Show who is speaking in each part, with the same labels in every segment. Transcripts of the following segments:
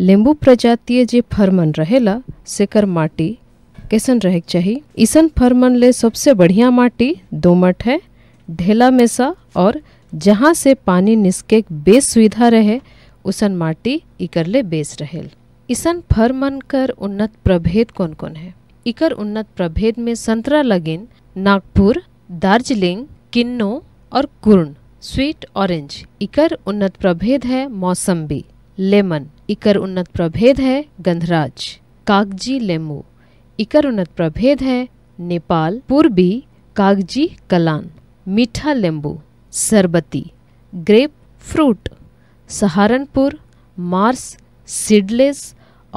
Speaker 1: लिंबू प्रजातीय जे फरमन रहेला सेकर माटी कैसन रहे चाहिए ईसन फरमन ले सबसे बढ़िया माटी दोमट है ढेला में सा और जहाँ से पानी निस्के बेस सुविधा रहे उसन माटी इकर ले बेस रहेल ईसन फरमन कर उन्नत प्रभेद कौन कौन है इकर उन्नत प्रभेद में संतरा लगिन नागपुर दार्जिलिंग किन्नो और कुर्ण स्वीट ऑरेंज इकर उन्नत प्रभेद है मौसम्बी लेमन इकर उन्नत प्रभेद है गंधराज कागजी लेमू इकर उन्नत प्रभेद है नेपाल पूर्वी कागजी कलान मीठा लेम्बू सरबती grapefruit Saharanpur Marsh seedless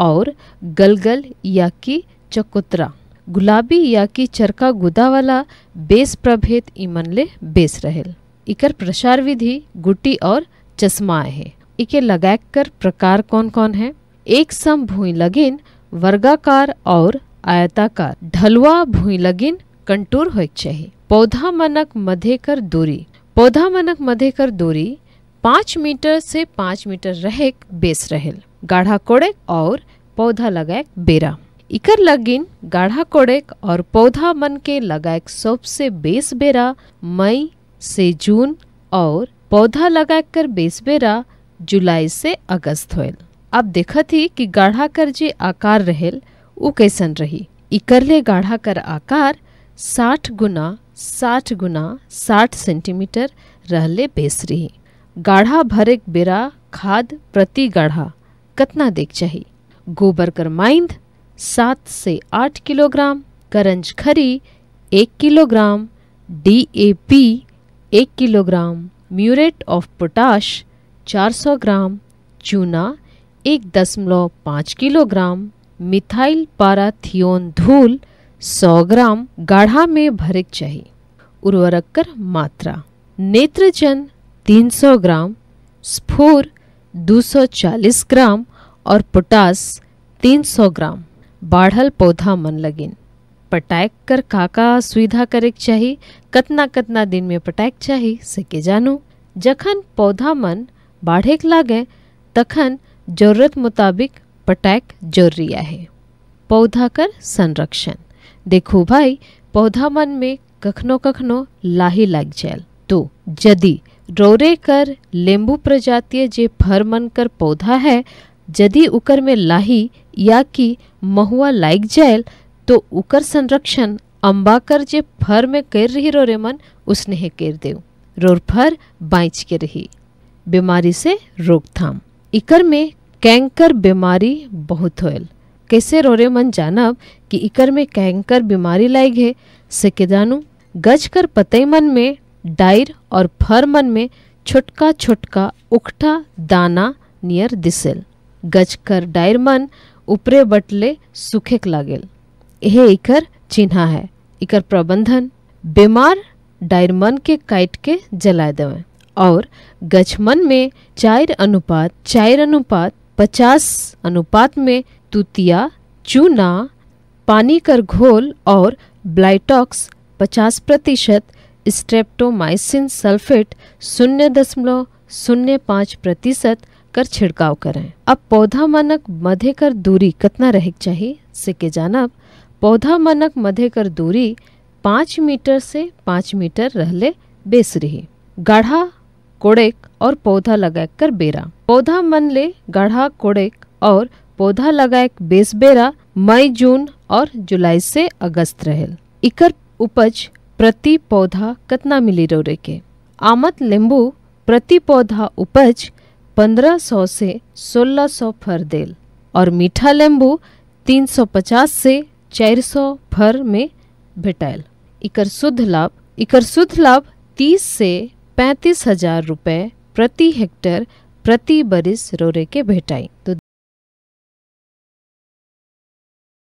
Speaker 1: और गलगल या की चकोत्रा गुलाबी या की चरका गुदा वाला बेस प्रभेद इमनले बेस रहेल इकर प्रसार विधि गुटी और चश्मा है इके लगाकर कर प्रकार कौन कौन है एक सम भूई लगिन वर्गाकार और आयताकार ढलवा भूई लगिन कंटूर हो चाहिए पौधा मनक मधे कर दूरी पौधा मनक मधे कर दूरी पाँच मीटर से पाँच मीटर रहे बेस रहेल गाढ़ा कोड़ेक और पौधा लगाए बेरा इकर लगिन गाढ़ा कोड़ेक और पौधा मन के लगाए सबसे बेस बेरा मई से जून और पौधा लगाकर बेस बेरा जुलाई से अगस्त होल अब देखत ही कि गाढ़ा कर जे आकार रहेल उ कैसन रही इकर ले गाढ़ा कर आकार साठ गुना साठ गुना साठ सेंटीमीटर रहले बेस रही गाढ़ा एक बेरा खाद प्रति गाढ़ा कतना देख चाहिए गोबर कर माइंद सात से आठ किलोग्राम करंज खरी एक किलोग्राम डी ए पी एक kilogram muriate of potash 400 gram चूना एक दशमलव पाँच किलोग्राम मिथाइल पाराथियोन धूल 100 ग्राम गाढ़ा में भरक चाहिए उर्वरक कर मात्रा नेत्रजन 300 ग्राम स्फूर 240 ग्राम और पोटास 300 ग्राम बाढ़ल पौधा मन लगिन पटाक कर काका का सुविधा करेक चाहिए कतना कतना दिन में पटाक चाहिए सके जानू जखन पौधा मन બાળેક लागे तखन जरूरत मुताबिक पटैक जरूरी है पौधा कर संरक्षण देखो भाई पौधा मन में कखनो कखनो लाही लग जाए तो यदि रोरे कर लेम्बू प्रजातीय जे फर मन कर पौधा है यदि उकर में लाही या कि महुआ लाग जाए तो उकर संरक्षण अम्बाकर जे फर में कर रही रोरे मन उसने कर देव रोर फर बाँच के रही बीमारी से रोकथाम इकर में कैंकर बीमारी बहुत होल कैसे रोरे मन जानब कि इकर में कैंकर बीमारी लायक है से के जानू गज कर पतई मन में डायर और फर मन में छोटका छोटका उखटा दाना नियर दिसेल गज कर डायर मन ऊपरे बटले सुखेक लागेल यह इकर चिन्हा है इकर प्रबंधन बीमार डायरमन के काट के जला देवें और गजमन में चार अनुपात चार अनुपात पचास अनुपात में तुतिया चूना पानी कर घोल और ब्लाइटॉक्स पचास प्रतिशत स्ट्रेप्टोमाइसिन सल्फेट शून्य दशमलव शून्य पाँच प्रतिशत कर छिड़काव करें अब पौधा मानक मध्य कर दूरी कितना रह चाहिए से के जानब पौधा मानक मध्य कर दूरी पाँच मीटर से पाँच मीटर रहले बेस रही गाढ़ा कोड़ेक और पौधा कर बेरा पौधा मन ले गढ़ा कोड़ेक और पौधा लगाक बेस बेरा मई जून और जुलाई से अगस्त रहे इकर उपज प्रति पौधा कितना मिली रोरे के आमद लिंबू प्रति पौधा उपज 1500 से 1600 फर देल और मीठा लेम्बू 350 से 400 फर में भेटायल इकर शुद्ध लाभ इकर शुद्ध लाभ 30 से पैंतीस हजार रुपए प्रति हेक्टर प्रति बरिस रोरे के भेटाई तो